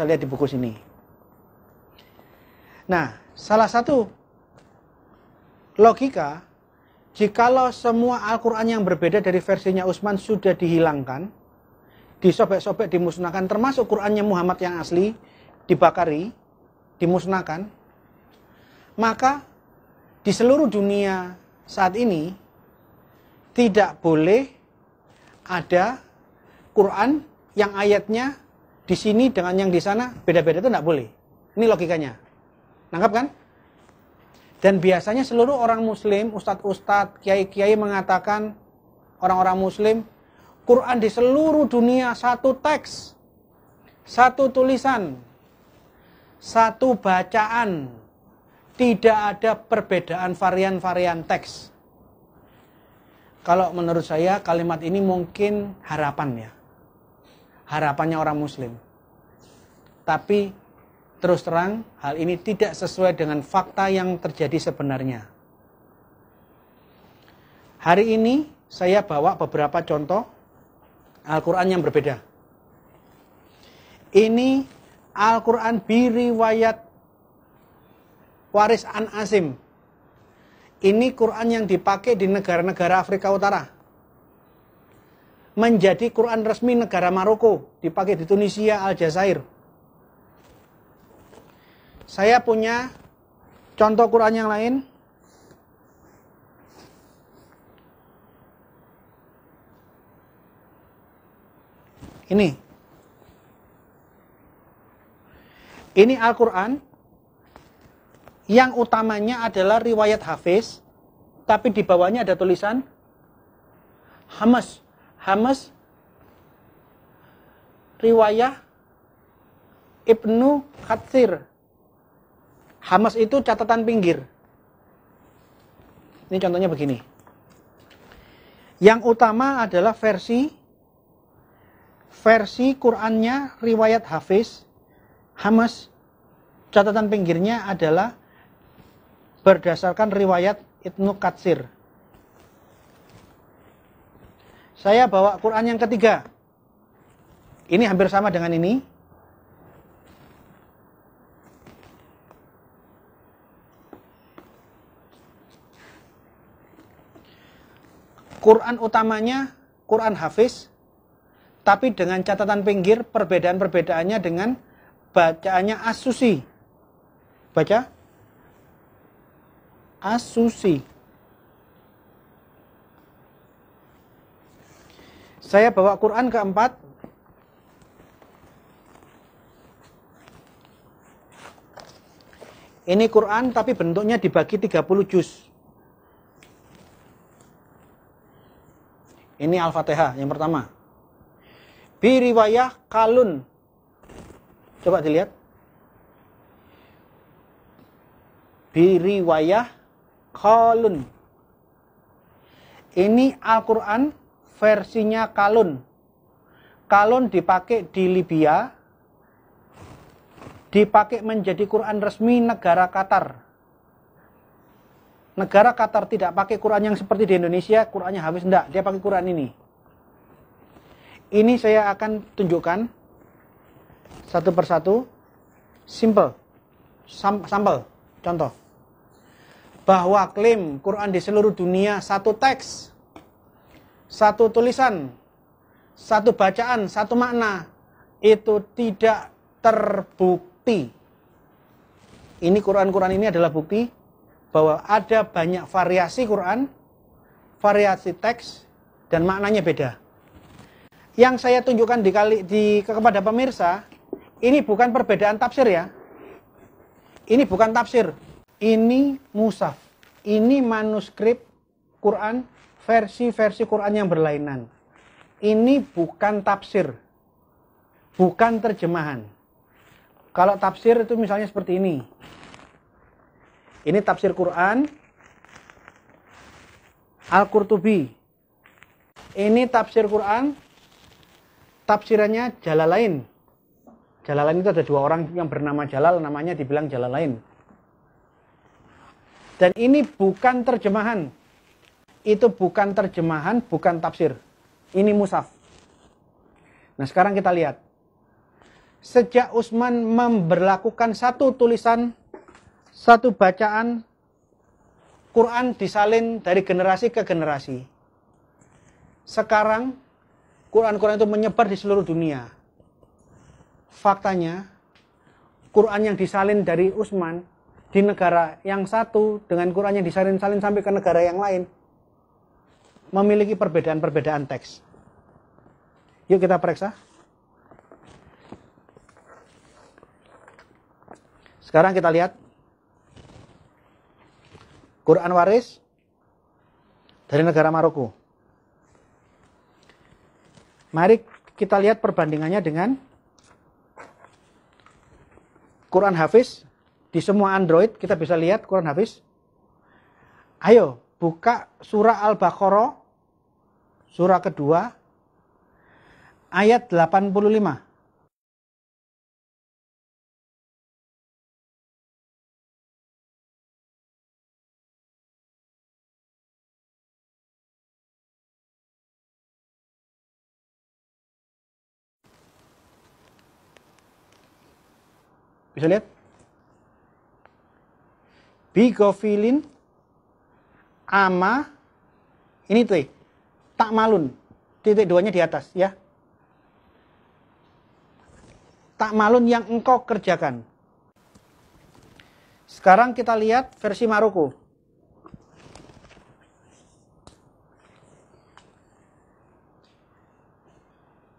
Kita lihat di buku sini. Nah, salah satu logika jikalau semua Al-Quran yang berbeda dari versinya Utsman sudah dihilangkan, disobek-sobek, dimusnahkan, termasuk Qurannya Muhammad yang asli, dibakari, dimusnahkan, maka di seluruh dunia saat ini tidak boleh ada Quran yang ayatnya di sini dengan yang di sana beda-beda itu tidak boleh. Ini logikanya. Nangkap kan? Dan biasanya seluruh orang muslim, ustadz-ustadz, kiai-kiai mengatakan orang-orang muslim, Quran di seluruh dunia satu teks, satu tulisan, satu bacaan, tidak ada perbedaan varian-varian teks. Kalau menurut saya kalimat ini mungkin harapan ya harapannya orang muslim. Tapi terus terang hal ini tidak sesuai dengan fakta yang terjadi sebenarnya. Hari ini saya bawa beberapa contoh Al-Quran yang berbeda. Ini Al-Quran biriwayat waris An Asim. Ini Quran yang dipakai di negara-negara Afrika Utara menjadi Quran resmi negara Maroko, dipakai di Tunisia, Aljazair. Saya punya contoh Quran yang lain. Ini. Ini Al-Quran yang utamanya adalah riwayat Hafiz, tapi di bawahnya ada tulisan Hamas Hamas riwayah Ibnu Katsir. Hamas itu catatan pinggir. Ini contohnya begini. Yang utama adalah versi versi Qur'annya riwayat Hafiz Hamas catatan pinggirnya adalah berdasarkan riwayat Ibnu Katsir saya bawa Quran yang ketiga. Ini hampir sama dengan ini. Quran utamanya Quran Hafiz, tapi dengan catatan pinggir perbedaan-perbedaannya dengan bacaannya Asusi. Baca Asusi. Saya bawa Quran keempat. Ini Quran tapi bentuknya dibagi 30 juz. Ini Al-Fatihah yang pertama. Biriwayah kalun. Coba dilihat. Biriwayah kalun. Ini Al-Quran versinya Kalun. Kalun dipakai di Libya, dipakai menjadi Quran resmi negara Qatar. Negara Qatar tidak pakai Quran yang seperti di Indonesia, Qurannya habis enggak, dia pakai Quran ini. Ini saya akan tunjukkan satu persatu. Simple. Sam sampel, contoh. Bahwa klaim Quran di seluruh dunia satu teks satu tulisan, satu bacaan, satu makna itu tidak terbukti. Ini Quran-Quran ini adalah bukti bahwa ada banyak variasi Quran, variasi teks dan maknanya beda. Yang saya tunjukkan di kali di kepada pemirsa, ini bukan perbedaan tafsir ya. Ini bukan tafsir. Ini musaf. Ini manuskrip Quran versi-versi Quran yang berlainan. Ini bukan tafsir, bukan terjemahan. Kalau tafsir itu misalnya seperti ini. Ini tafsir Quran Al-Qurtubi. Ini tafsir Quran tafsirannya lain. Jalalain. lain itu ada dua orang yang bernama Jalal, namanya dibilang lain. Dan ini bukan terjemahan, itu bukan terjemahan, bukan tafsir. Ini musaf. Nah sekarang kita lihat. Sejak Usman memberlakukan satu tulisan, satu bacaan, Quran disalin dari generasi ke generasi. Sekarang Quran-Quran itu menyebar di seluruh dunia. Faktanya, Quran yang disalin dari Usman di negara yang satu dengan Quran yang disalin-salin sampai ke negara yang lain memiliki perbedaan-perbedaan teks. Yuk kita periksa. Sekarang kita lihat Quran waris dari negara Maroko. Mari kita lihat perbandingannya dengan Quran Hafiz di semua Android kita bisa lihat Quran Hafiz. Ayo buka surah Al-Baqarah surah kedua ayat 85. Bisa lihat? Bigofilin ama ini tuh ya tak malun titik duanya di atas ya tak malun yang engkau kerjakan sekarang kita lihat versi Maroko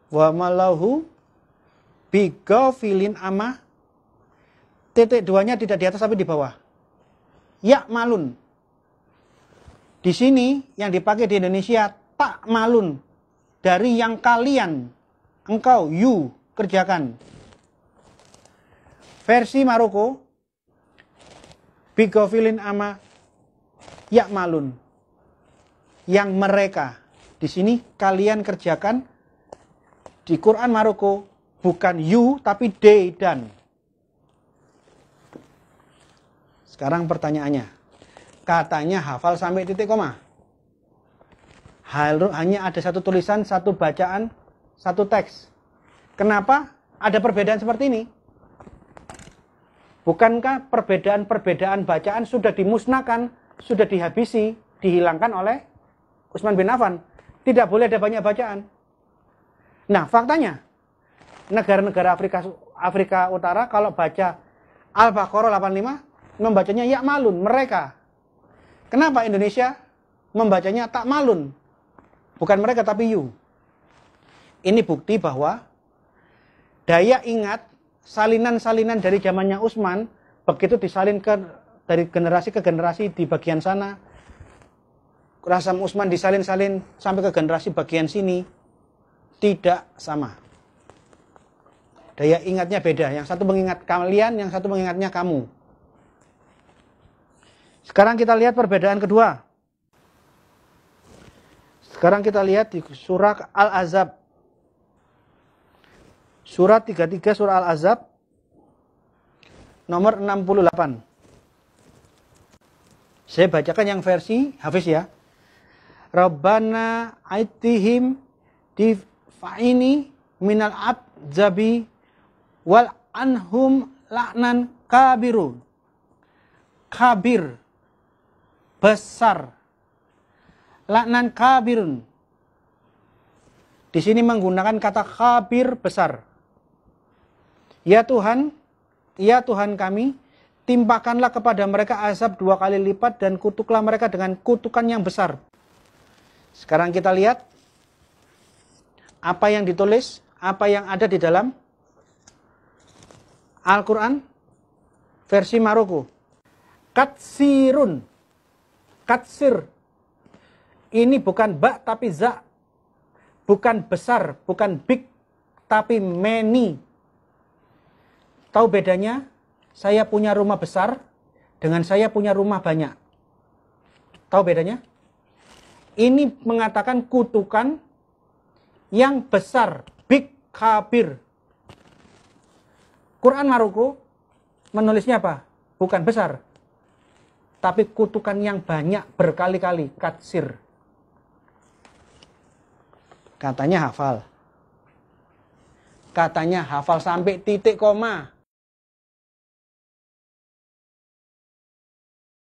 wa malahu bigo filin ama titik duanya tidak di atas tapi di bawah ya malun di sini yang dipakai di Indonesia tak malun dari yang kalian engkau you kerjakan. Versi Maroko bigofilin ama yak malun yang mereka di sini kalian kerjakan di Quran Maroko bukan you tapi they dan sekarang pertanyaannya katanya hafal sampai titik koma hanya ada satu tulisan, satu bacaan, satu teks. Kenapa ada perbedaan seperti ini? Bukankah perbedaan-perbedaan bacaan sudah dimusnahkan, sudah dihabisi, dihilangkan oleh Utsman bin Affan? Tidak boleh ada banyak bacaan. Nah, faktanya negara-negara Afrika Afrika Utara kalau baca Al-Baqarah 85 membacanya ya malun mereka. Kenapa Indonesia membacanya tak malun? Bukan mereka tapi you. Ini bukti bahwa daya ingat salinan-salinan dari zamannya Utsman begitu disalin ke dari generasi ke generasi di bagian sana Rasam Usman disalin-salin sampai ke generasi bagian sini tidak sama. Daya ingatnya beda. Yang satu mengingat kalian, yang satu mengingatnya kamu. Sekarang kita lihat perbedaan kedua. Sekarang kita lihat di surah Al-Azab. Surat 33 surah Al-Azab nomor 68. Saya bacakan yang versi Hafiz ya. Rabbana aitihim difaini minal abzabi wal anhum laknan kabirun. Kabir. Besar laknan kabirun. Di sini menggunakan kata kabir besar. Ya Tuhan, ya Tuhan kami, timpakanlah kepada mereka azab dua kali lipat dan kutuklah mereka dengan kutukan yang besar. Sekarang kita lihat apa yang ditulis, apa yang ada di dalam Al-Quran versi Maroko. Katsirun. Katsir. Ini bukan bak tapi za. Bukan besar, bukan big, tapi many. Tahu bedanya? Saya punya rumah besar dengan saya punya rumah banyak. Tahu bedanya? Ini mengatakan kutukan yang besar, big kabir. Quran Maroko menulisnya apa? Bukan besar, tapi kutukan yang banyak berkali-kali, katsir katanya hafal katanya hafal sampai titik koma